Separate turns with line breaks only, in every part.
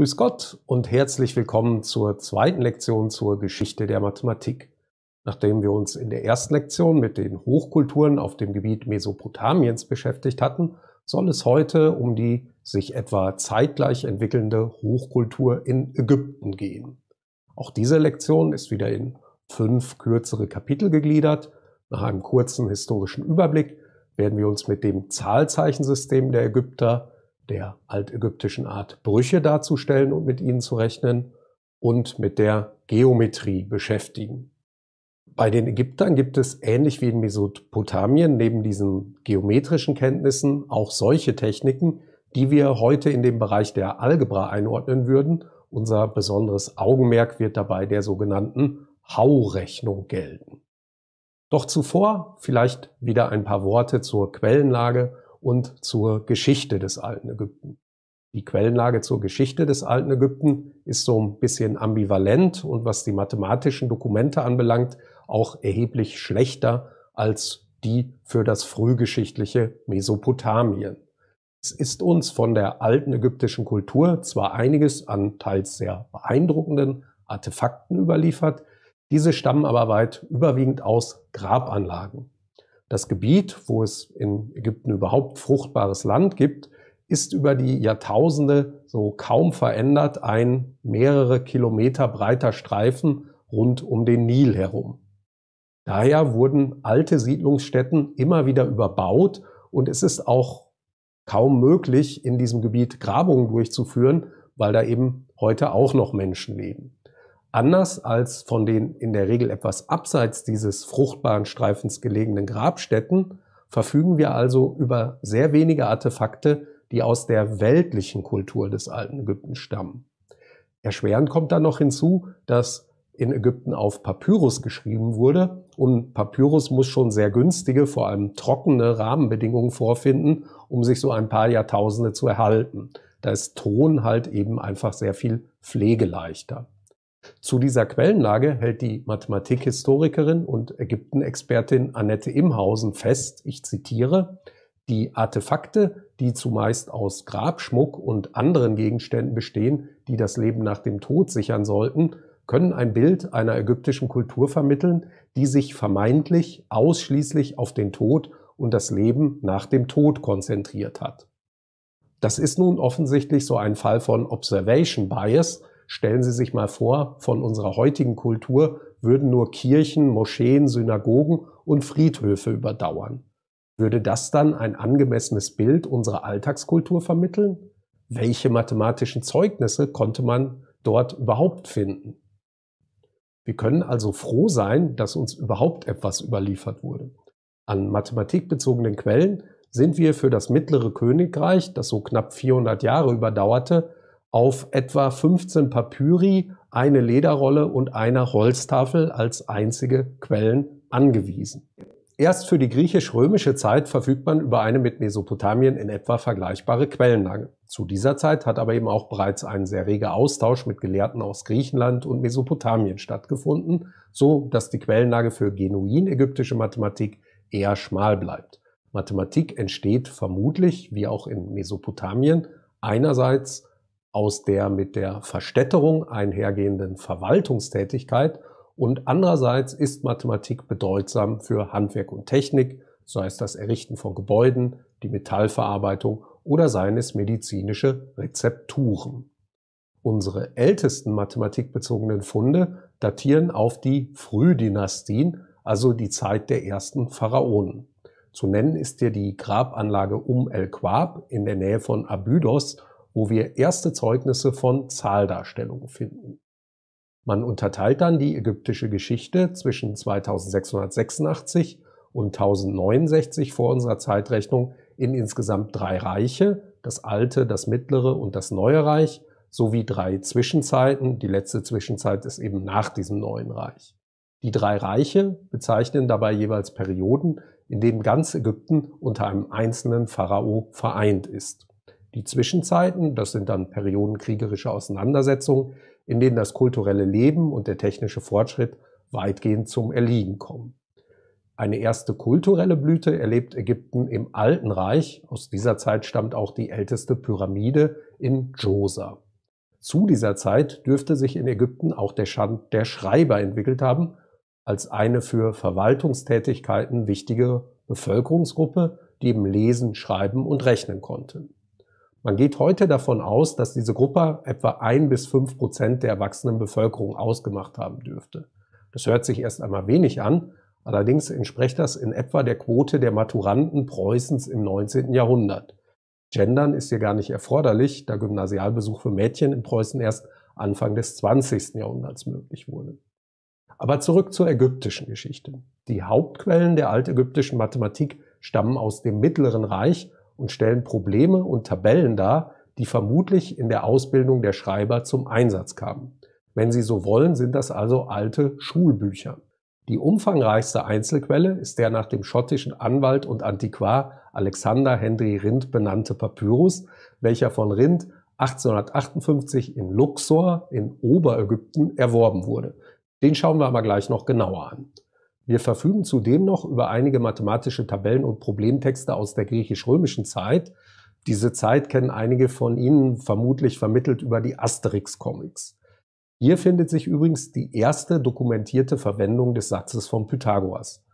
Grüß Gott und herzlich willkommen zur zweiten Lektion zur Geschichte der Mathematik. Nachdem wir uns in der ersten Lektion mit den Hochkulturen auf dem Gebiet Mesopotamiens beschäftigt hatten, soll es heute um die sich etwa zeitgleich entwickelnde Hochkultur in Ägypten gehen. Auch diese Lektion ist wieder in fünf kürzere Kapitel gegliedert. Nach einem kurzen historischen Überblick werden wir uns mit dem Zahlzeichensystem der Ägypter der altägyptischen Art Brüche darzustellen und mit ihnen zu rechnen und mit der Geometrie beschäftigen. Bei den Ägyptern gibt es ähnlich wie in Mesopotamien neben diesen geometrischen Kenntnissen auch solche Techniken, die wir heute in den Bereich der Algebra einordnen würden. Unser besonderes Augenmerk wird dabei der sogenannten Hau-Rechnung gelten. Doch zuvor vielleicht wieder ein paar Worte zur Quellenlage und zur Geschichte des alten Ägypten. Die Quellenlage zur Geschichte des alten Ägypten ist so ein bisschen ambivalent und was die mathematischen Dokumente anbelangt, auch erheblich schlechter als die für das frühgeschichtliche Mesopotamien. Es ist uns von der alten ägyptischen Kultur zwar einiges an teils sehr beeindruckenden Artefakten überliefert, diese stammen aber weit überwiegend aus Grabanlagen. Das Gebiet, wo es in Ägypten überhaupt fruchtbares Land gibt, ist über die Jahrtausende so kaum verändert ein mehrere Kilometer breiter Streifen rund um den Nil herum. Daher wurden alte Siedlungsstätten immer wieder überbaut und es ist auch kaum möglich, in diesem Gebiet Grabungen durchzuführen, weil da eben heute auch noch Menschen leben. Anders als von den in der Regel etwas abseits dieses fruchtbaren Streifens gelegenen Grabstätten verfügen wir also über sehr wenige Artefakte, die aus der weltlichen Kultur des alten Ägypten stammen. Erschwerend kommt dann noch hinzu, dass in Ägypten auf Papyrus geschrieben wurde und Papyrus muss schon sehr günstige, vor allem trockene Rahmenbedingungen vorfinden, um sich so ein paar Jahrtausende zu erhalten. Da ist Ton halt eben einfach sehr viel pflegeleichter. Zu dieser Quellenlage hält die Mathematikhistorikerin und Ägyptenexpertin Annette Imhausen fest, ich zitiere, die Artefakte, die zumeist aus Grabschmuck und anderen Gegenständen bestehen, die das Leben nach dem Tod sichern sollten, können ein Bild einer ägyptischen Kultur vermitteln, die sich vermeintlich ausschließlich auf den Tod und das Leben nach dem Tod konzentriert hat. Das ist nun offensichtlich so ein Fall von Observation Bias, Stellen Sie sich mal vor, von unserer heutigen Kultur würden nur Kirchen, Moscheen, Synagogen und Friedhöfe überdauern. Würde das dann ein angemessenes Bild unserer Alltagskultur vermitteln? Welche mathematischen Zeugnisse konnte man dort überhaupt finden? Wir können also froh sein, dass uns überhaupt etwas überliefert wurde. An mathematikbezogenen Quellen sind wir für das mittlere Königreich, das so knapp 400 Jahre überdauerte, auf etwa 15 Papyri, eine Lederrolle und einer Holztafel als einzige Quellen angewiesen. Erst für die griechisch-römische Zeit verfügt man über eine mit Mesopotamien in etwa vergleichbare Quellenlage. Zu dieser Zeit hat aber eben auch bereits ein sehr reger Austausch mit Gelehrten aus Griechenland und Mesopotamien stattgefunden, so dass die Quellenlage für genuin ägyptische Mathematik eher schmal bleibt. Mathematik entsteht vermutlich, wie auch in Mesopotamien, einerseits aus der mit der Verstädterung einhergehenden Verwaltungstätigkeit und andererseits ist Mathematik bedeutsam für Handwerk und Technik, sei es das Errichten von Gebäuden, die Metallverarbeitung oder seien es medizinische Rezepturen. Unsere ältesten mathematikbezogenen Funde datieren auf die Frühdynastien, also die Zeit der ersten Pharaonen. Zu nennen ist hier die Grabanlage Um El Quab in der Nähe von Abydos wo wir erste Zeugnisse von Zahldarstellungen finden. Man unterteilt dann die ägyptische Geschichte zwischen 2686 und 1069 vor unserer Zeitrechnung in insgesamt drei Reiche, das Alte, das Mittlere und das Neue Reich, sowie drei Zwischenzeiten. Die letzte Zwischenzeit ist eben nach diesem Neuen Reich. Die drei Reiche bezeichnen dabei jeweils Perioden, in denen ganz Ägypten unter einem einzelnen Pharao vereint ist die Zwischenzeiten, das sind dann Perioden kriegerischer Auseinandersetzungen, in denen das kulturelle Leben und der technische Fortschritt weitgehend zum Erliegen kommen. Eine erste kulturelle Blüte erlebt Ägypten im Alten Reich. Aus dieser Zeit stammt auch die älteste Pyramide in Djoser. Zu dieser Zeit dürfte sich in Ägypten auch der Schand der Schreiber entwickelt haben, als eine für Verwaltungstätigkeiten wichtige Bevölkerungsgruppe, die eben Lesen, Schreiben und Rechnen konnte. Man geht heute davon aus, dass diese Gruppe etwa ein bis fünf Prozent der erwachsenen Bevölkerung ausgemacht haben dürfte. Das hört sich erst einmal wenig an, allerdings entspricht das in etwa der Quote der Maturanten Preußens im 19. Jahrhundert. Gendern ist hier gar nicht erforderlich, da Gymnasialbesuch für Mädchen in Preußen erst Anfang des 20. Jahrhunderts möglich wurde. Aber zurück zur ägyptischen Geschichte. Die Hauptquellen der altägyptischen Mathematik stammen aus dem Mittleren Reich und stellen Probleme und Tabellen dar, die vermutlich in der Ausbildung der Schreiber zum Einsatz kamen. Wenn Sie so wollen, sind das also alte Schulbücher. Die umfangreichste Einzelquelle ist der nach dem schottischen Anwalt und Antiquar Alexander Henry Rindt benannte Papyrus, welcher von Rindt 1858 in Luxor in Oberägypten erworben wurde. Den schauen wir aber gleich noch genauer an. Wir verfügen zudem noch über einige mathematische Tabellen und Problemtexte aus der griechisch-römischen Zeit. Diese Zeit kennen einige von Ihnen vermutlich vermittelt über die Asterix-Comics. Hier findet sich übrigens die erste dokumentierte Verwendung des Satzes von Pythagoras.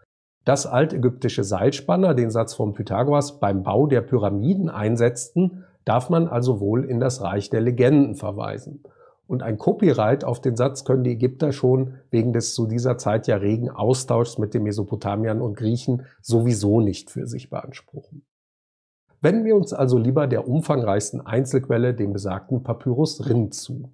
Dass altägyptische Seilspanner den Satz von Pythagoras beim Bau der Pyramiden einsetzten, darf man also wohl in das Reich der Legenden verweisen. Und ein Copyright auf den Satz können die Ägypter schon wegen des zu dieser Zeit ja regen Austauschs mit den Mesopotamiern und Griechen sowieso nicht für sich beanspruchen. Wenden wir uns also lieber der umfangreichsten Einzelquelle, dem besagten Papyrus Rin, zu.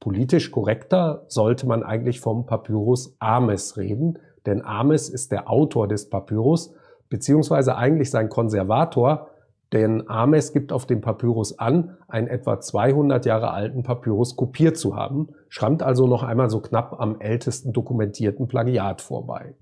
Politisch korrekter sollte man eigentlich vom Papyrus Ames reden, denn Ames ist der Autor des Papyrus, beziehungsweise eigentlich sein Konservator, denn Ames gibt auf dem Papyrus an, einen etwa 200 Jahre alten Papyrus kopiert zu haben, schrammt also noch einmal so knapp am ältesten dokumentierten Plagiat vorbei.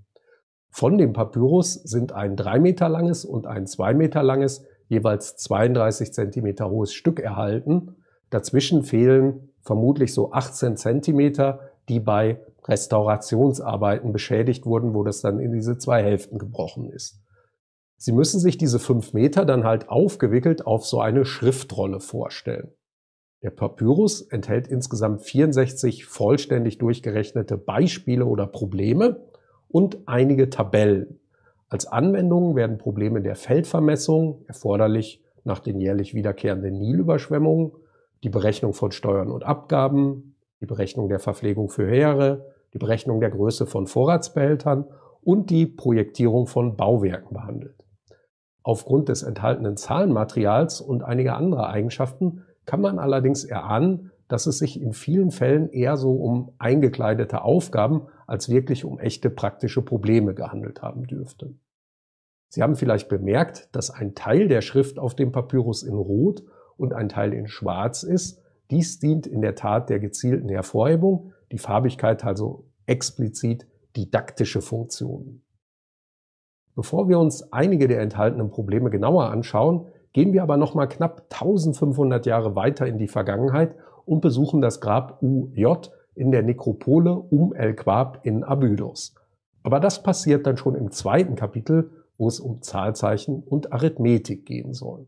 Von dem Papyrus sind ein 3 Meter langes und ein 2 Meter langes, jeweils 32 Zentimeter hohes Stück erhalten. Dazwischen fehlen vermutlich so 18 Zentimeter, die bei Restaurationsarbeiten beschädigt wurden, wo das dann in diese zwei Hälften gebrochen ist. Sie müssen sich diese fünf Meter dann halt aufgewickelt auf so eine Schriftrolle vorstellen. Der Papyrus enthält insgesamt 64 vollständig durchgerechnete Beispiele oder Probleme und einige Tabellen. Als Anwendungen werden Probleme der Feldvermessung, erforderlich nach den jährlich wiederkehrenden Nilüberschwemmungen, die Berechnung von Steuern und Abgaben, die Berechnung der Verpflegung für Heere, die Berechnung der Größe von Vorratsbehältern und die Projektierung von Bauwerken behandelt. Aufgrund des enthaltenen Zahlenmaterials und einiger anderer Eigenschaften kann man allerdings erahnen, dass es sich in vielen Fällen eher so um eingekleidete Aufgaben als wirklich um echte praktische Probleme gehandelt haben dürfte. Sie haben vielleicht bemerkt, dass ein Teil der Schrift auf dem Papyrus in Rot und ein Teil in Schwarz ist. Dies dient in der Tat der gezielten Hervorhebung. Die Farbigkeit also explizit didaktische Funktionen. Bevor wir uns einige der enthaltenen Probleme genauer anschauen, gehen wir aber nochmal knapp 1500 Jahre weiter in die Vergangenheit und besuchen das Grab UJ in der Nekropole um El Quab in Abydos. Aber das passiert dann schon im zweiten Kapitel, wo es um Zahlzeichen und Arithmetik gehen soll.